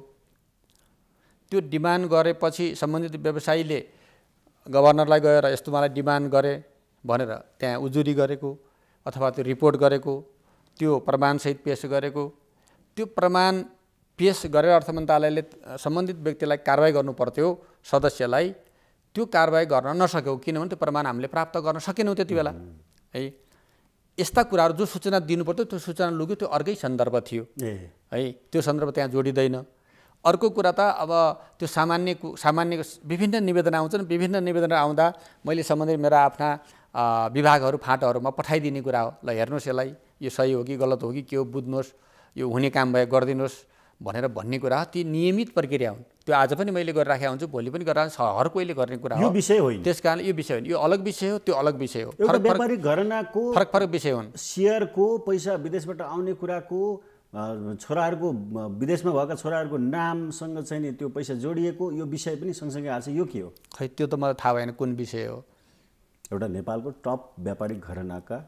त्यो डिमान्ड गरेपछि सम्बन्धित व्यवसायीले गभर्नरलाई गएर यस्तो मलाई डिमान्ड गरे भनेर त्यहाँ उजुरी गरेको अथवा त्यो रिपोर्ट गरेको त्यो प्रमाणसहित पेस गरेको त्यो प्रमाण पेस गरेर अर्थ मन्त्रालयले सम्बन्धित व्यक्तिलाई कारवाही गर्नु पर्थ्यो सदस्यलाई त्यो कारवाही गर्न नसक्यौँ किनभने त्यो प्रमाण हामीले प्राप्त गर्न सकेनौँ त्यति बेला है यस्ता कुराहरू जो सूचना दिनुपर्थ्यो त्यो सूचना लुग्यो त्यो अर्कै सन्दर्भ थियो है त्यो सन्दर्भ त्यहाँ जोडिँदैन अर्को कुरा त अब त्यो सामान्य सामान्य विभिन्न निवेदन आउँछन् विभिन्न निवेदन आउँदा मैले सम्बन्धित मेरा आफ्ना विभागहरू फाँटोहरूमा पठाइदिने कुरा हो ल हेर्नुहोस् यसलाई यो सही हो कि गलत हो कि के हो बुझ्नुहोस् यो हुने काम भए गरिदिनुहोस् भनेर भन्ने कुरा ती नियमित प्रक्रिया हुन् त्यो आज पनि मैले गरिराखेको हुन्छु भोलि पनि गरेर हर कोहीले गर्ने कुरा हो विषय होइन त्यस कारण यो विषय होइन यो अलग विषय हो त्यो अलग विषय हो फरक व्यापारिक घरनाको फरक फरक विषय हुन् सेयरको पैसा विदेशबाट आउने कुराको छोराहरूको विदेशमा भएका छोराहरूको नामसँग चाहिँ नि त्यो पैसा जोडिएको यो विषय पनि सँगसँगै आएको यो के हो खै त्यो त मलाई थाहा भएन कुन विषय हो एउटा नेपालको टप व्यापारिक घरनाका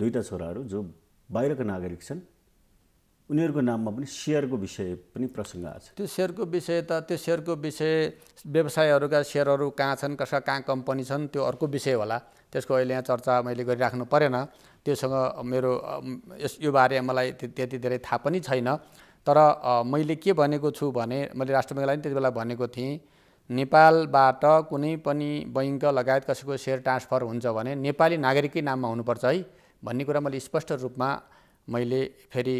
दुईवटा छोराहरू जो बाहिरका नागरिक छन् उनीहरूको नाममा पनि सेयरको विषय पनि प्रसङ्ग आएको छ त्यो सेयरको विषय त त्यो सेयरको विषय व्यवसायहरूका सेयरहरू कहाँ छन् कसका कहाँ कम्पनी छन् त्यो अर्को विषय होला त्यसको अहिले यहाँ चर्चा मैले गरिराख्नु परेन त्योसँग मेरो यस यो बारे मलाई त्यति धेरै थाहा पनि छैन तर मैले के भनेको छु भने मैले राष्ट्र ब्याङ्कलाई पनि त्यति बेला भनेको थिएँ नेपालबाट कुनै पनि बैङ्क लगायत कसैको सेयर ट्रान्सफर हुन्छ भने नेपाली नागरिकै नाममा हुनुपर्छ है भन्ने कुरा मैले स्पष्ट रूपमा मैले फेरि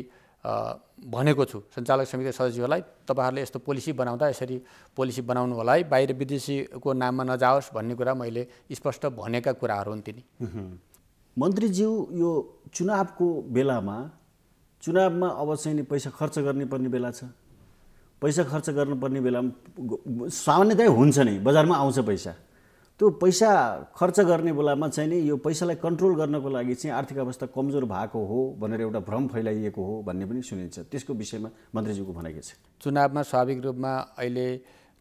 भनेको छु सञ्चालक समिति सदस्यहरूलाई तपाईँहरूले यस्तो पोलिसी बनाउँदा यसरी पोलिसी बनाउनु होला है बाहिर विदेशीको नाममा नजाओस् भन्ने कुरा मैले स्पष्ट भनेका कुराहरू हुन् तिनी मन्त्रीज्यू यो चुनावको बेलामा चुनावमा अब चाहिँ नि पैसा खर्च गर्ने पर्ने बेला छ पैसा खर्च गर्नुपर्ने बेलामा सामान्यतै हुन्छ नै बजारमा आउँछ पैसा त्यो पैसा खर्च गर्ने बेलामा चाहिँ नि यो पैसालाई कन्ट्रोल गर्नको लागि चाहिँ आर्थिक अवस्था कमजोर भएको हो भनेर एउटा भ्रम फैलाइएको हो भन्ने पनि सुनिन्छ त्यसको विषयमा मन्त्रीज्यूको भनाइ छ चुनावमा स्वाभाविक रूपमा अहिले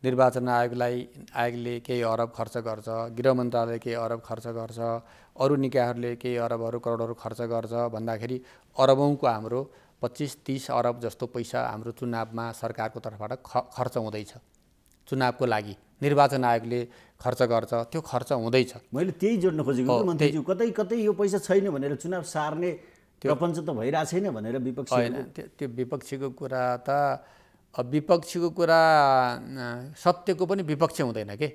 निर्वाचन आयोगलाई आयोगले केही अरब खर्च गर्छ गृह मन्त्रालयले केही अरब खर्च गर्छ अरू निकायहरूले केही अरबहरू करोडहरू खर्च गर्छ भन्दाखेरि अरबौँको हाम्रो पच्चिस तिस अरब जस्तो पैसा हाम्रो चुनावमा सरकारको तर्फबाट ख खर्च हुँदैछ चुनावको लागि निर्वाचन आयोगले खर्च गर्छ त्यो खर्च हुँदैछ मैले त्यही जोड्न खोजेको मन्त्रीज्यू कतै कतै यो पैसा छैन भनेर चुनाव सार्ने त्यो प्रपञ्च त भइरहेको छैन भनेर विपक्ष होइन त्यो विपक्षीको कुरा त विपक्षीको कुरा सत्यको पनि विपक्ष हुँदैन के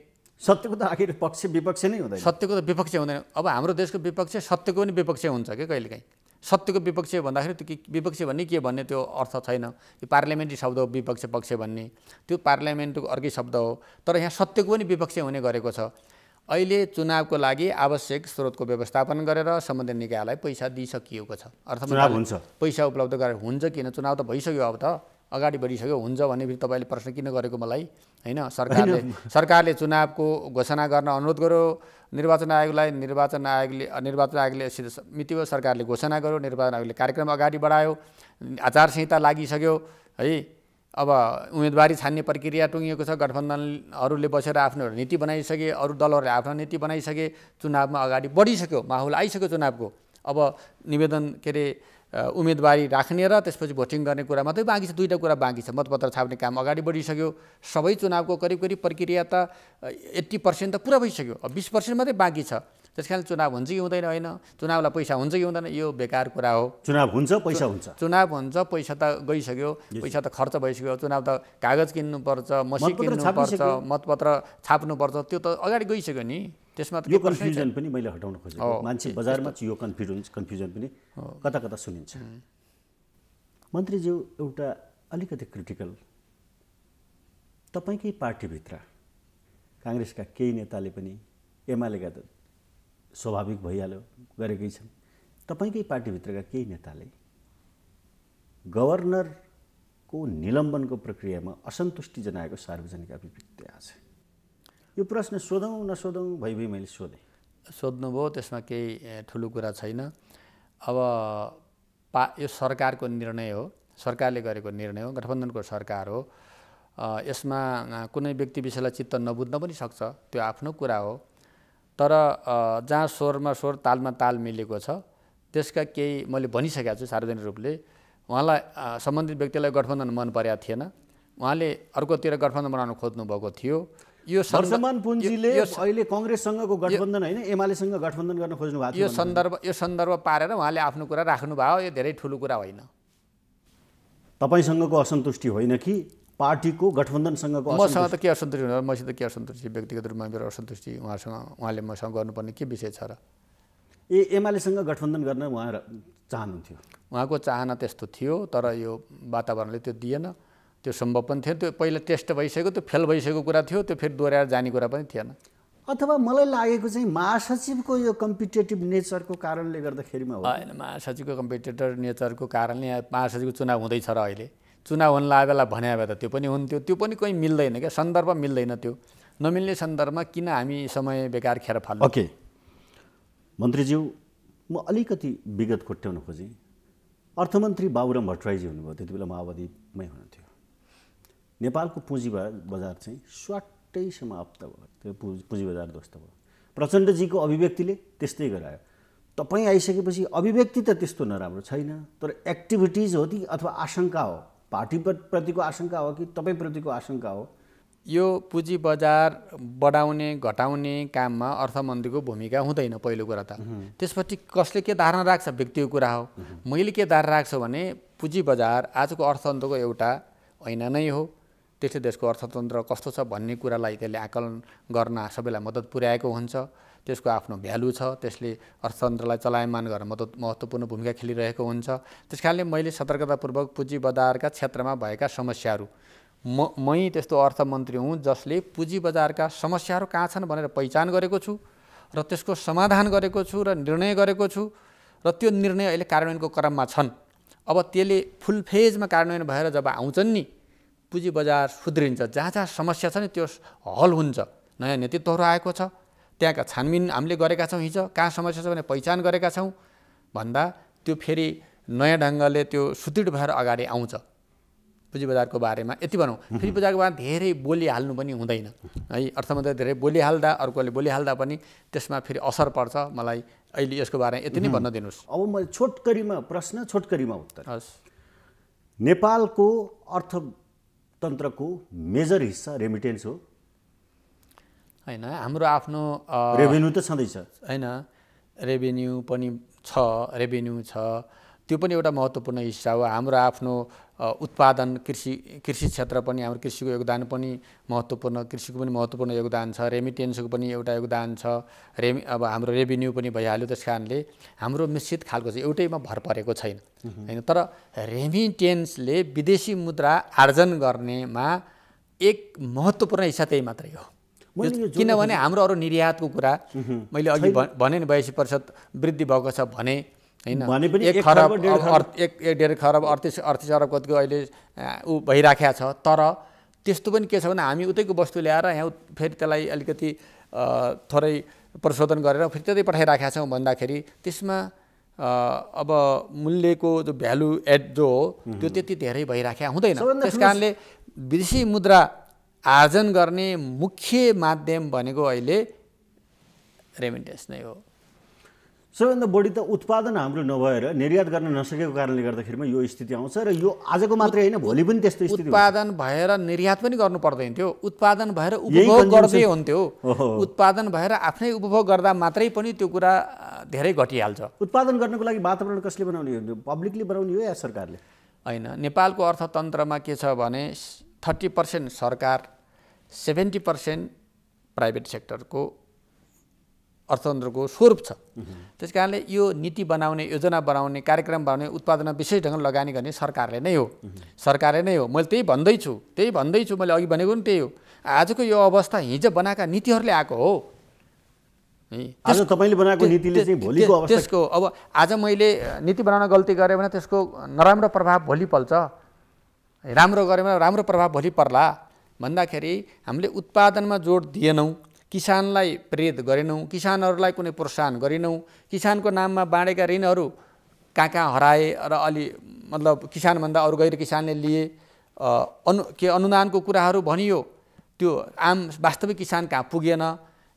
सत्यको त आखिर पक्ष विपक्ष नै हुँदैन सत्यको त विपक्ष हुँदैन अब हाम्रो देशको विपक्ष सत्यको पनि विपक्ष हुन्छ कि कहिलेकाहीँ सत्यको विपक्ष भन्दाखेरि त्यो विपक्ष भन्ने के भन्ने त्यो अर्थ छैन यो पार्लियामेन्ट्री शब्द हो विपक्ष पक्ष भन्ने त्यो पार्लियामेन्टको अर्कै शब्द हो तर यहाँ सत्यको पनि विपक्ष हुने गरेको छ अहिले चुनावको लागि आवश्यक स्रोतको व्यवस्थापन गरेर सम्बन्धित निकायलाई पैसा दिइसकिएको छ अर्थ पैसा उपलब्ध गरेर हुन्छ किन चुनाव त भइसक्यो अब त अगाडि बढिसक्यो हुन्छ भने फेरि तपाईँले प्रश्न किन गरेको मलाई होइन सरकारले सरकारले चुनावको घोषणा गर्न अनुरोध गर्यो निर्वाचन आयोगलाई निर्वाचन आयोगले निर्वाचन आयोगले मितिको सरकारले घोषणा गर्यो निर्वाचन आयोगले कार्यक्रम अगाडि बढायो आचार संहिता लागिसक्यो है अब उम्मेदवारी छान्ने प्रक्रिया टुङ्गिएको छ गठबन्धनहरूले बसेर आफ्नो नीति बनाइसके अरू दलहरूले आफ्नो नीति बनाइसके चुनावमा अगाडि बढिसक्यो माहौल आइसक्यो चुनावको अब निवेदन के अरे उम्मेदवारी राख्ने र त्यसपछि भोटिङ गर्ने कुरा मात्रै बाँकी छ दुईवटा कुरा बाँकी छ मतपत्र छाप्ने काम अगाडि बढिसक्यो सबै चुनावको करिब करिब प्रक्रिया त एट्टी पर्सेन्ट त पुरा भइसक्यो अब बिस पर्सेन्ट मात्रै बाँकी छ त्यस कारण चुनाव हुन्छ कि हुँदैन होइन चुनावलाई पैसा हुन्छ कि हुँदैन यो बेकार कुरा हो चुनाव हुन्छ पैसा हुन्छ चुनाव हुन्छ पैसा त गइसक्यो पैसा त खर्च भइसक्यो चुनाव त कागज किन्नुपर्छ मसिन किन्नुपर्छ मतपत्र छाप्नुपर्छ त्यो त अगाडि गइसक्यो नि त्यसमा त यो कन्फ्युजन पनि मैले हटाउन खोजेको मान्छे बजारमा चाहिँ यो कन्फ्युजन कन्फ्युजन पनि कता कता सुनिन्छ मन्त्रीज्यू एउटा अलिकति क्रिटिकल तपाईँकै पार्टीभित्र काङ्ग्रेसका केही नेताले पनि एमालेका त स्वाभाविक भइहाल्यो गरेकै छन् तपाईँकै पार्टीभित्रका केही नेताले गभर्नरको निलम्बनको प्रक्रियामा असन्तुष्टि जनाएको सार्वजनिक अभिव्यक्ति आएको छ यो प्रश्न सोधौँ नसोधौँ भइ भई मैले सोधेँ सोध्नुभयो त्यसमा केही ठुलो कुरा छैन अब पा यो सरकारको निर्णय हो सरकारले गरेको निर्णय हो गठबन्धनको सरकार हो यसमा कुनै व्यक्ति विषयलाई चित्त नबुझ्न पनि सक्छ त्यो आफ्नो कुरा हो तर जहाँ स्वरमा स्वर तालमा ताल मिलेको छ त्यसका केही मैले भनिसकेको छु सार्वजनिक रूपले उहाँलाई सम्बन्धित व्यक्तिलाई गठबन्धन मन परेको थिएन उहाँले अर्कोतिर गठबन्धन बनाउन खोज्नुभएको थियो यो पुञ्जीले अहिले कङ्ग्रेससँगको गठबन्धन होइन एमालेसँग गठबन्धन गर्न खोज्नु भएको यो सन्दर्भ यो सन्दर्भ पारेर उहाँले आफ्नो कुरा राख्नुभयो यो धेरै ठुलो कुरा होइन तपाईँसँगको असन्तुष्टि होइन कि पार्टीको गठबन्धनसँगको मसँग त के असन्तुष्टि हुन्छ मसित के असन्तुष्टि व्यक्तिगत रूपमा मेरो असन्तुष्टि उहाँसँग उहाँले मसँग गर्नुपर्ने के विषय छ र ए एमालेसँग गठबन्धन गर्न उहाँ चाहनुहुन्थ्यो उहाँको चाहना त्यस्तो थियो तर यो वातावरणले त्यो दिएन त्यो सम्भव पनि थिएन त्यो पहिला टेस्ट भइसक्यो त्यो फेल भइसकेको कुरा थियो त्यो फेरि दोहोऱ्याएर जाने कुरा पनि थिएन अथवा मलाई लागेको चाहिँ महासचिवको यो कम्पिटेटिभ नेचरको कारणले गर्दाखेरिमा होइन महासचिवको कम्पिटेटिभ नेचरको कारणले यहाँ महासचिवको चुनाव हुँदैछ र अहिले चुनाव हुन लाग बेला भने भए त त्यो पनि हुन्थ्यो त्यो पनि कहीँ मिल्दैन क्या सन्दर्भ मिल्दैन त्यो नमिल्ने सन्दर्भमा किन हामी समय बेकार खेर फाल ओके मन्त्रीज्यू म अलिकति विगत खोट्याउन खोजेँ अर्थमन्त्री बाबुराम भट्टराईजी हुनुभयो त्यति बेला माओवादीमै हुनुहुन्थ्यो नेपालको पुँजी बजार चाहिँ स्वाटै समाप्त भयो त्यो पुँजी बजार ध्वस्त भयो प्रचण्डजीको अभिव्यक्तिले त्यस्तै गरायो तपाईँ आइसकेपछि अभिव्यक्ति त त्यस्तो नराम्रो छैन तर एक्टिभिटिज हो कि अथवा आशङ्का हो पार्टीप्रतिको आशङ्का हो कि तपाईँप्रतिको आशङ्का हो यो पुँजी बजार बढाउने घटाउने काममा अर्थमन्त्रीको भूमिका हुँदैन पहिलो कुरा त त्यसपछि कसले के धारणा राख्छ व्यक्तिको कुरा हो मैले के धारणा राख्छु भने पुँजी बजार आजको अर्थतन्त्रको एउटा ऐना नै हो त्यसले देशको अर्थतन्त्र कस्तो छ भन्ने कुरालाई त्यसले आकलन गर्न सबैलाई मद्दत पुर्याएको हुन्छ त्यसको आफ्नो भ्यालु छ त्यसले अर्थतन्त्रलाई चलायमान गर्न मद्दत महत्त्वपूर्ण भूमिका खेलिरहेको हुन्छ त्यस कारणले मैले सतर्कतापूर्वक पुँजी बजारका क्षेत्रमा भएका समस्याहरू म मै त्यस्तो अर्थमन्त्री हुँ जसले पुँजी बजारका समस्याहरू कहाँ छन् भनेर पहिचान गरेको छु र त्यसको समाधान गरेको छु र निर्णय गरेको छु र त्यो निर्णय अहिले कार्यान्वयनको क्रममा छन् अब त्यसले फुल फेजमा कार्यान्वयन भएर जब आउँछन् नि पुँजी बजार सुध्रिन्छ जहाँ जहाँ समस्या छ नि त्यो हल हुन्छ नयाँ नेतृत्वहरू आएको छ त्यहाँका छानबिन हामीले गरेका छौँ हिजो कहाँ समस्या छ भने पहिचान गरेका छौँ भन्दा त्यो फेरि नयाँ ढङ्गले त्यो सुदृढ भएर अगाडि आउँछ पुँजी बजारको बारेमा यति भनौँ पुँजी बजारको बारेमा धेरै बोलिहाल्नु पनि हुँदैन है अर्थमन्त्री धेरै बोलिहाल्दा अर्कोले बोलिहाल्दा पनि त्यसमा फेरि असर पर्छ मलाई अहिले यसको बारेमा यति नै भन्न दिनुहोस् अब मैले छोटकरीमा प्रश्न छोटकरीमा उत्तर हस् नेपालको अर्थ तन्त्रको मेजर हिस्सा रेमिटेन्स हो होइन हाम्रो आफ्नो रेभेन्यू त छँदैछ होइन रेभेन्यू पनि छ रेभेन्यू छ त्यो पनि एउटा महत्त्वपूर्ण हिस्सा हो हाम्रो आफ्नो उत्पादन कृषि कृषि क्षेत्र पनि हाम्रो कृषिको योगदान पनि महत्त्वपूर्ण कृषिको पनि महत्त्वपूर्ण योगदान छ रेमिटेन्सको पनि एउटा योगदान छ रेमि अब हाम्रो रेभिन्यू पनि भइहाल्यो त्यस कारणले हाम्रो मिश्रित खालको चाहिँ एउटैमा भर परेको छैन होइन तर रेमिटेन्सले विदेशी मुद्रा आर्जन गर्नेमा एक महत्त्वपूर्ण हिस्सा त्यही मात्रै हो किनभने हाम्रो अरू निर्यातको कुरा मैले अघि भने नि बयासी प्रतिशत वृद्धि भएको छ भने होइन एक खरब एक एक डेढ खरब अडतिस अडतिस अरब कतिको अहिले ऊ भइराखेको छ तर त्यस्तो पनि के छ भने हामी उतैको वस्तु ल्याएर यहाँ फेरि त्यसलाई अलिकति थोरै प्रशोधन गरेर फेरि त्यतै पठाइराखेका छौँ भन्दाखेरि त्यसमा अब मूल्यको जो भ्यालु एड जो हो त्यो त्यति धेरै भइराख्या हुँदैन त्यस कारणले विदेशी मुद्रा आर्जन गर्ने मुख्य माध्यम भनेको अहिले रेमिटेन्स नै हो सबैभन्दा बढी त उत्पादन हाम्रो नभएर निर्यात गर्न नसकेको कारणले गर्दाखेरिमा यो स्थिति आउँछ र यो आजको मात्रै होइन भोलि पनि त्यस्तो स्थिति उत्पादन भएर निर्यात पनि गर्नु पर्दैन थियो उत्पादन भएर उपभोग गर्दै हुन्थ्यो उत्पादन भएर आफ्नै उपभोग गर्दा मात्रै पनि त्यो कुरा धेरै घटिहाल्छ उत्पादन गर्नको लागि वातावरण कसले बनाउने पब्लिकले बनाउने हो या सरकारले होइन नेपालको अर्थतन्त्रमा के छ भने थर्टी पर्सेन्ट सरकार सेभेन्टी पर्सेन्ट प्राइभेट सेक्टरको अर्थतन्त्रको स्वरूप छ त्यस कारणले यो नीति बनाउने योजना बनाउने कार्यक्रम बनाउने उत्पादनमा विशेष ढङ्गले लगानी गर्ने सरकारले नै हो सरकारले नै हो मैले त्यही भन्दैछु त्यही भन्दैछु मैले अघि भनेको पनि त्यही हो आजको यो अवस्था हिजो बनाएका नीतिहरूले आएको हो तपाईँले बनाएको नीतिले चाहिँ त्यसको अब आज मैले नीति बनाउन गल्ती गरेँ भने त्यसको नराम्रो प्रभाव भोलि पल्छ राम्रो गऱ्यो भने राम्रो प्रभाव भोलि पर्ला भन्दाखेरि हामीले उत्पादनमा जोड दिएनौँ किसानलाई प्रेरित गरेनौँ किसानहरूलाई कुनै प्रोत्साहन गरेनौँ किसानको नाममा बाँडेका ऋणहरू कहाँ कहाँ हराए र अलि मतलब किसानभन्दा अरू गैर किसानले लिए अनु के अनुदानको कुराहरू भनियो त्यो आम वास्तविक किसान कहाँ पुगेन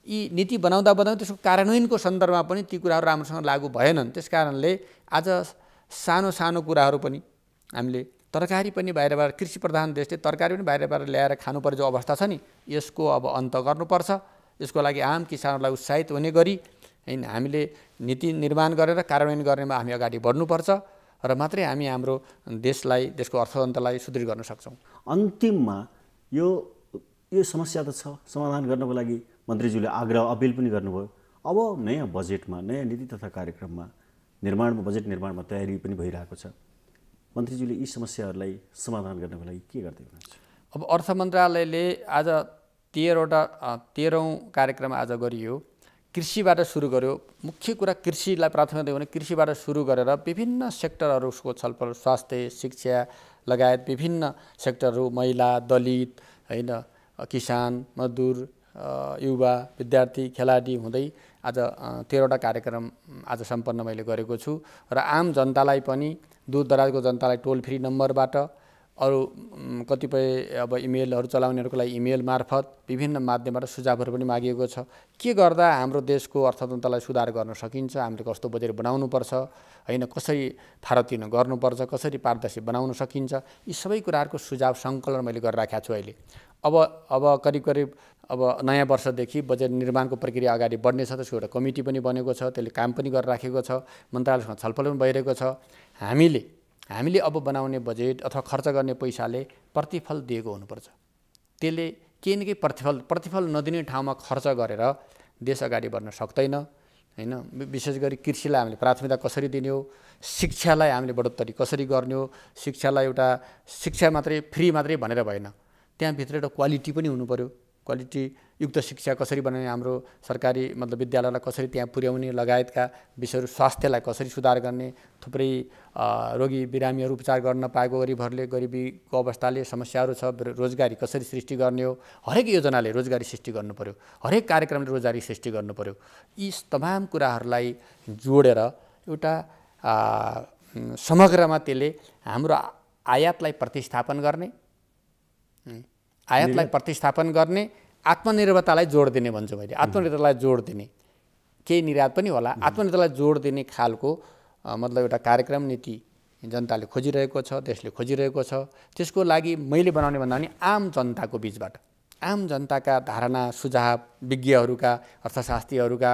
यी नीति बनाउँदा बनाउँदै त्यसको कार्यान्वयनको सन्दर्भमा पनि ती कुराहरू राम्रोसँग लागू भएनन् त्यस कारणले आज सानो सानो कुराहरू पनि हामीले तरकारी पनि बाहिरबाट कृषि प्रधान देशले तरकारी पनि बाहिरबाट ल्याएर खानुपर्ने जो अवस्था छ नि यसको अब अन्त गर्नुपर्छ यसको लागि आम किसानहरूलाई उत्साहित हुने गरी होइन हामीले नीति निर्माण गरेर कार्यान्वयन गर्नेमा हामी अगाडि बढ्नुपर्छ र मात्रै हामी हाम्रो देशलाई देशको अर्थतन्त्रलाई सुदृढ गर्न सक्छौँ अन्तिममा यो यो समस्या त छ समाधान गर्नको लागि मन्त्रीज्यूले आग्रह अपिल पनि गर्नुभयो अब नयाँ बजेटमा नयाँ नीति तथा कार्यक्रममा निर्माणमा बजेट निर्माणमा तयारी पनि भइरहेको छ मन्त्रीज्यूले यी समस्याहरूलाई समाधान गर्नको लागि के गर्दै हुनुहुन्छ अब अर्थ मन्त्रालयले आज तेह्रवटा तेह्रौँ कार्यक्रम आज गरियो कृषिबाट सुरु गर्यो मुख्य कुरा कृषिलाई प्राथमिकता दियो भने कृषिबाट सुरु गरेर विभिन्न सेक्टरहरूको छलफल स्वास्थ्य शिक्षा लगायत विभिन्न सेक्टरहरू महिला दलित होइन किसान मजदुर युवा विद्यार्थी खेलाडी हुँदै आज तेह्रवटा कार्यक्रम आज सम्पन्न मैले गरेको छु र आम जनतालाई पनि दूर दराजको जनतालाई टोल फ्री नम्बरबाट अरू कतिपय अब इमेलहरू चलाउनेहरूको लागि इमेल मार्फत विभिन्न माध्यमबाट सुझावहरू पनि मागिएको छ के गर्दा हाम्रो देशको अर्थतन्त्रलाई सुधार गर्न सकिन्छ हामीले कस्तो बजेट बनाउनुपर्छ होइन कसरी फारतिन गर्नुपर्छ कसरी पारदर्शी बनाउन सकिन्छ यी सबै कुराहरूको सुझाव सङ्कलन मैले गरेर छु अहिले अब अब करिब करिब अब नयाँ वर्षदेखि बजेट निर्माणको प्रक्रिया अगाडि बढ्नेछ त्यसको एउटा कमिटी पनि बनेको छ त्यसले काम पनि गरिराखेको छ मन्त्रालयसँग छलफल पनि भइरहेको छ हामीले हामीले अब बनाउने बजेट अथवा खर्च गर्ने पैसाले प्रतिफल दिएको हुनुपर्छ त्यसले केही न केही प्रतिफल प्रतिफल नदिने ठाउँमा खर्च गरेर देश अगाडि बढ्न सक्दैन होइन विशेष गरी कृषिलाई हामीले प्राथमिकता कसरी दिने हो शिक्षालाई हामीले बढोत्तरी कसरी गर्ने हो शिक्षालाई एउटा शिक्षा मात्रै फ्री मात्रै भनेर भएन त्यहाँभित्र एउटा क्वालिटी पनि हुनु क्वालिटी युक्त शिक्षा कसरी बनाउने हाम्रो सरकारी मतलब विद्यालयलाई कसरी त्यहाँ पुर्याउने लगायतका विषयहरू स्वास्थ्यलाई कसरी सुधार गर्ने थुप्रै रोगी बिरामीहरू उपचार गर्न पाएको गरिबहरूले गरिबीको अवस्थाले समस्याहरू छ रोजगारी कसरी सृष्टि गर्ने हो हरेक योजनाले रोजगारी सृष्टि गर्नु पऱ्यो हरेक कार्यक्रमले रोजगारी सृष्टि गर्नु पऱ्यो यी तमाम कुराहरूलाई जोडेर एउटा समग्रमा त्यसले हाम्रो आयातलाई प्रतिस्थापन गर्ने आयातलाई प्रतिस्थापन गर्ने आत्मनिर्भरतालाई जोड दिने भन्छु मैले आत्मनिर्भरतालाई जोड दिने केही निर्यात पनि होला आत्मनिर्भरतालाई जोड दिने खालको मतलब एउटा कार्यक्रम नीति जनताले खोजिरहेको छ देशले खोजिरहेको छ त्यसको लागि मैले बनाउने भन्दा पनि आम जनताको बिचबाट आम जनताका धारणा सुझाव विज्ञहरूका अर्थशास्त्रीहरूका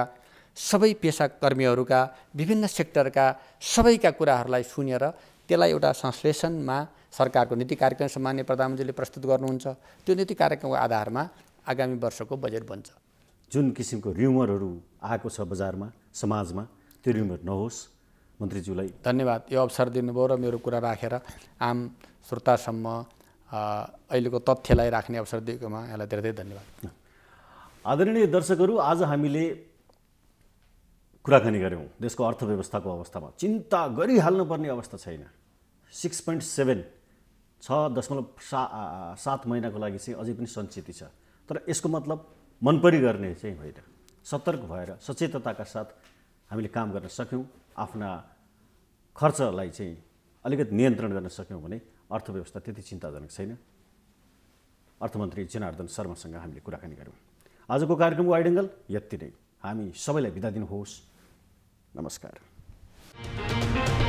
सबै पेसाकर्मीहरूका विभिन्न सेक्टरका सबैका कुराहरूलाई सुनेर त्यसलाई एउटा संश्लेषणमा सरकारको नीति कार्यक्रम सम्मान्य प्रधानमन्त्रीले प्रस्तुत गर्नुहुन्छ त्यो नीति कार्यक्रमको आधारमा आगामी वर्षको बजेट बन्छ जुन किसिमको र्युमरहरू आएको छ बजारमा समाजमा त्यो र्युमर नहोस् मन्त्रीज्यूलाई धन्यवाद यो अवसर दिनुभयो र मेरो कुरा राखेर आम श्रोतासम्म अहिलेको तथ्यलाई राख्ने अवसर दिएकोमा यहाँलाई धेरै धेरै धन्यवाद आदरणीय दर्शकहरू आज हामीले कुराकानी गऱ्यौँ देशको अर्थव्यवस्थाको अवस्थामा चिन्ता गरिहाल्नुपर्ने अवस्था छैन सिक्स पोइन्ट सेभेन छ दशमलव सा सात महिनाको लागि चाहिँ अझै पनि सञ्चित छ तर यसको मतलब मनपरि गर्ने चाहिँ होइन सतर्क भएर सचेतताका साथ हामीले काम गर्न सक्यौँ आफ्ना खर्चलाई चाहिँ अलिकति नियन्त्रण गर्न सक्यौँ भने अर्थव्यवस्था त्यति चिन्ताजनक छैन अर्थमन्त्री जनार्दन शर्मासँग हामीले कुराकानी गऱ्यौँ आजको कार्यक्रम वाइड एङ्गल यति नै हामी सबैलाई बिदा दिनुहोस् नमस्कार